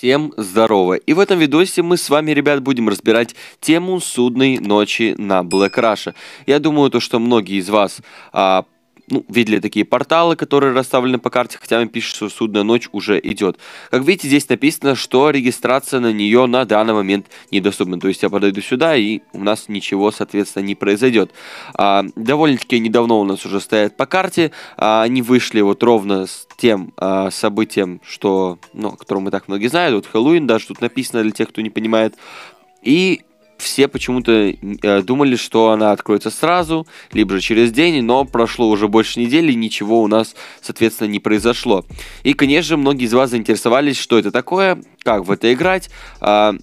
Всем здорово! И в этом видосе мы с вами, ребят, будем разбирать тему судной ночи на Black Russia. Я думаю, то, что многие из вас а, ну, видели такие порталы, которые расставлены по карте, хотя нам пишут, что судная ночь уже идет. Как видите, здесь написано, что регистрация на нее на данный момент недоступна. То есть я подойду сюда, и у нас ничего, соответственно, не произойдет. А, довольно-таки недавно у нас уже стоят по карте. А, они вышли вот ровно с тем а, событием, что, ну, о котором мы так многие знают. Вот Хэллоуин даже тут написано для тех, кто не понимает. И все почему-то э, думали, что она откроется сразу, либо же через день, но прошло уже больше недели, и ничего у нас, соответственно, не произошло. И, конечно многие из вас заинтересовались, что это такое, как в это играть, а,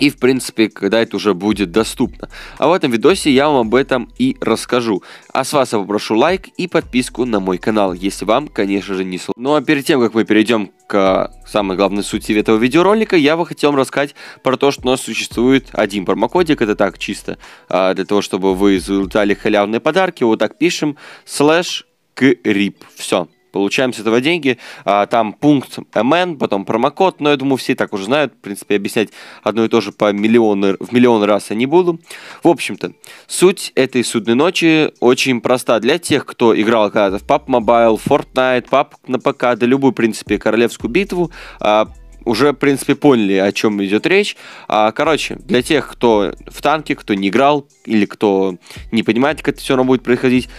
и, в принципе, когда это уже будет доступно. А в этом видосе я вам об этом и расскажу. А с вас я попрошу лайк и подписку на мой канал, если вам, конечно же, не сложно. Ну а перед тем, как мы перейдем к самой главной сути этого видеоролика, я бы хотел вам рассказать про то, что у нас существует один промокодик, это так чисто, а, для того, чтобы вы залетали халявные подарки, вот так пишем, слэш крип, все получаем с этого деньги, а, там пункт MN, потом промокод, но я думаю, все так уже знают, в принципе, объяснять одно и то же по миллион, в миллион раз я не буду. В общем-то, суть этой судной ночи очень проста для тех, кто играл когда-то в PUBG Mobile, Fortnite, PUBG на ПК, да любую, в принципе, королевскую битву, а, уже, в принципе, поняли, о чем идет речь. А, короче, для тех, кто в танке, кто не играл, или кто не понимает, как это все равно будет происходить,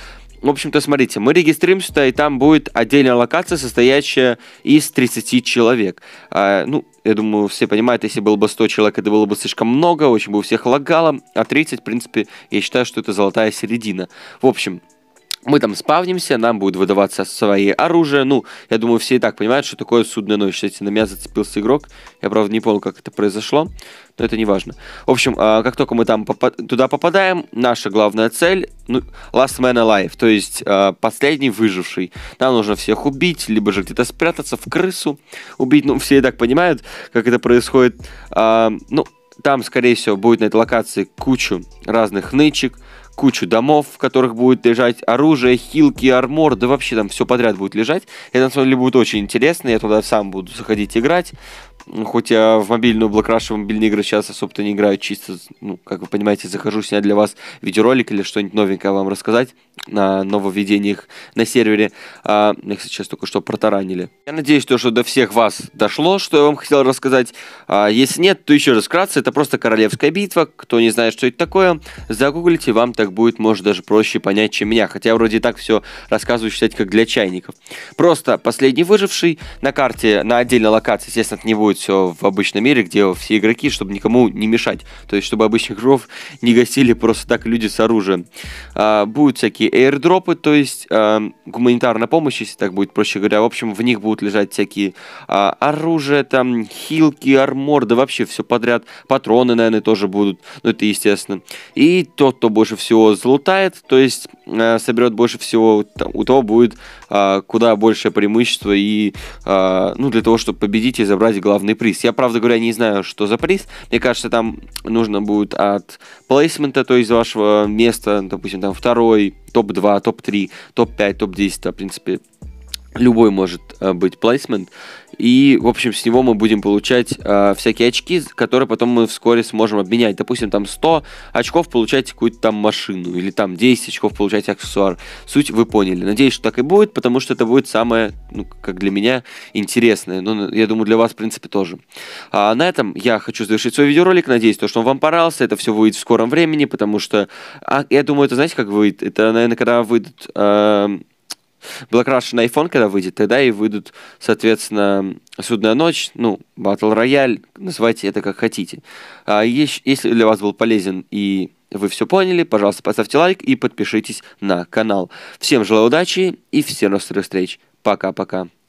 в общем-то, смотрите, мы регистрируем сюда, и там будет отдельная локация, состоящая из 30 человек. А, ну, я думаю, все понимают, если было бы 100 человек, это было бы слишком много, очень бы у всех лагало, а 30, в принципе, я считаю, что это золотая середина. В общем, мы там спавнимся, нам будет выдаваться свои оружие. Ну, я думаю, все и так понимают, что такое судная ночь. Кстати, на меня зацепился игрок. Я, правда, не помню, как это произошло, но это не важно. В общем, а, как только мы там поп туда попадаем, наша главная цель ну, — Last Man Alive, то есть а, последний выживший. Нам нужно всех убить, либо же где-то спрятаться, в крысу убить. Ну, все и так понимают, как это происходит. А, ну, там, скорее всего, будет на этой локации кучу разных нычек, кучу домов, в которых будет лежать оружие, хилки, армор, да вообще там все подряд будет лежать. Это на самом деле будет очень интересно, я туда сам буду заходить играть. Ну, хоть я в мобильную Black Rush, в мобильные игры сейчас особо-то не играю, чисто, ну, как вы понимаете, захожу снять для вас видеоролик или что-нибудь новенькое вам рассказать на нововведениях на сервере. А, меня, кстати, сейчас только что протаранили. Я надеюсь, то, что до всех вас дошло, что я вам хотел рассказать. А, если нет, то еще раз вкратце, это просто королевская битва. Кто не знает, что это такое, загуглите, вам так так будет, может, даже проще понять, чем меня. Хотя я вроде так все рассказываю считать как для чайников. Просто последний выживший на карте, на отдельной локации, естественно, это не будет все в обычном мире, где все игроки, чтобы никому не мешать. То есть, чтобы обычных игроков не гасили просто так люди с оружием. А, будут всякие аирдропы, то есть а, гуманитарная помощь, если так будет проще говоря. В общем, в них будут лежать всякие а, оружие, там, хилки, армор, вообще все подряд. Патроны, наверное, тоже будут. Ну, это естественно. И тот, кто больше всего всего залутает, то есть э, соберет больше всего, у того будет э, куда большее преимущество и э, ну, для того, чтобы победить и забрать главный приз. Я, правда говоря, не знаю, что за приз. Мне кажется, там нужно будет от плейсмента, то есть вашего места, допустим, там второй, топ-2, топ-3, топ-5, топ-10, а, в принципе, Любой может э, быть плейсмент. И, в общем, с него мы будем получать э, всякие очки, которые потом мы вскоре сможем обменять. Допустим, там 100 очков получать какую-то там машину, или там 10 очков получать аксессуар. Суть вы поняли. Надеюсь, что так и будет, потому что это будет самое, ну, как для меня, интересное. Ну, я думаю, для вас, в принципе, тоже. А на этом я хочу завершить свой видеоролик. Надеюсь, то, что он вам понравился. Это все выйдет в скором времени, потому что... А, я думаю, это знаете, как выйдет? Это, наверное, когда выйдут... Э, Blackrash на iPhone, когда выйдет, тогда и выйдут, соответственно, «Судная ночь», ну, «Battle Royale», называйте это как хотите. А если для вас был полезен и вы все поняли, пожалуйста, поставьте лайк и подпишитесь на канал. Всем желаю удачи и всем до встреч. Пока-пока.